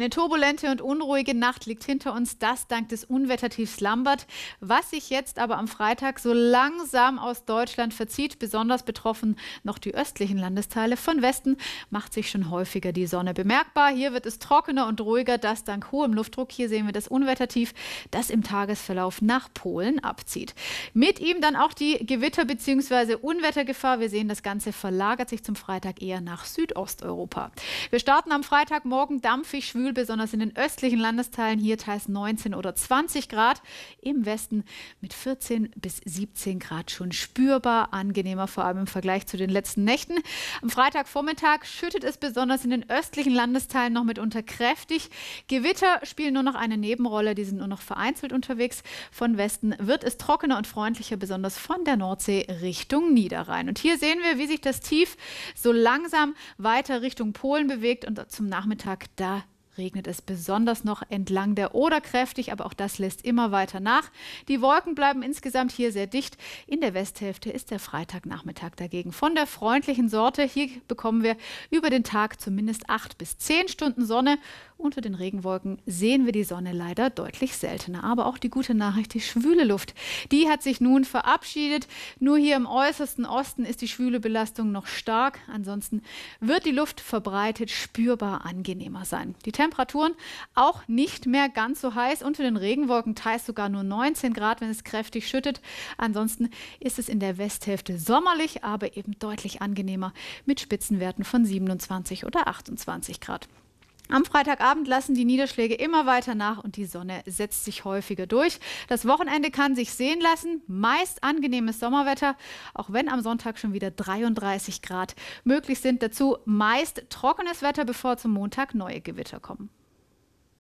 Eine turbulente und unruhige Nacht liegt hinter uns, das dank des Unwettertiefs Lambert, was sich jetzt aber am Freitag so langsam aus Deutschland verzieht. Besonders betroffen noch die östlichen Landesteile. Von Westen macht sich schon häufiger die Sonne bemerkbar. Hier wird es trockener und ruhiger, das dank hohem Luftdruck. Hier sehen wir das Unwettertief, das im Tagesverlauf nach Polen abzieht. Mit ihm dann auch die Gewitter- bzw. Unwettergefahr. Wir sehen, das Ganze verlagert sich zum Freitag eher nach Südosteuropa. Wir starten am Freitagmorgen dampfig schwül Kühl, besonders in den östlichen Landesteilen, hier teils 19 oder 20 Grad, im Westen mit 14 bis 17 Grad schon spürbar angenehmer, vor allem im Vergleich zu den letzten Nächten. Am Freitagvormittag schüttet es besonders in den östlichen Landesteilen noch mitunter kräftig. Gewitter spielen nur noch eine Nebenrolle, die sind nur noch vereinzelt unterwegs. Von Westen wird es trockener und freundlicher, besonders von der Nordsee Richtung Niederrhein. Und hier sehen wir, wie sich das Tief so langsam weiter Richtung Polen bewegt und zum Nachmittag da regnet es besonders noch entlang der Oder kräftig, aber auch das lässt immer weiter nach. Die Wolken bleiben insgesamt hier sehr dicht. In der Westhälfte ist der Freitagnachmittag dagegen von der freundlichen Sorte. Hier bekommen wir über den Tag zumindest acht bis zehn Stunden Sonne. Unter den Regenwolken sehen wir die Sonne leider deutlich seltener. Aber auch die gute Nachricht, die schwüle Luft, die hat sich nun verabschiedet. Nur hier im äußersten Osten ist die schwüle Belastung noch stark. Ansonsten wird die Luft verbreitet spürbar angenehmer sein. Die Temp Temperaturen auch nicht mehr ganz so heiß. Unter den Regenwolken teils sogar nur 19 Grad, wenn es kräftig schüttet. Ansonsten ist es in der Westhälfte sommerlich, aber eben deutlich angenehmer mit Spitzenwerten von 27 oder 28 Grad. Am Freitagabend lassen die Niederschläge immer weiter nach und die Sonne setzt sich häufiger durch. Das Wochenende kann sich sehen lassen, meist angenehmes Sommerwetter, auch wenn am Sonntag schon wieder 33 Grad möglich sind. Dazu meist trockenes Wetter, bevor zum Montag neue Gewitter kommen.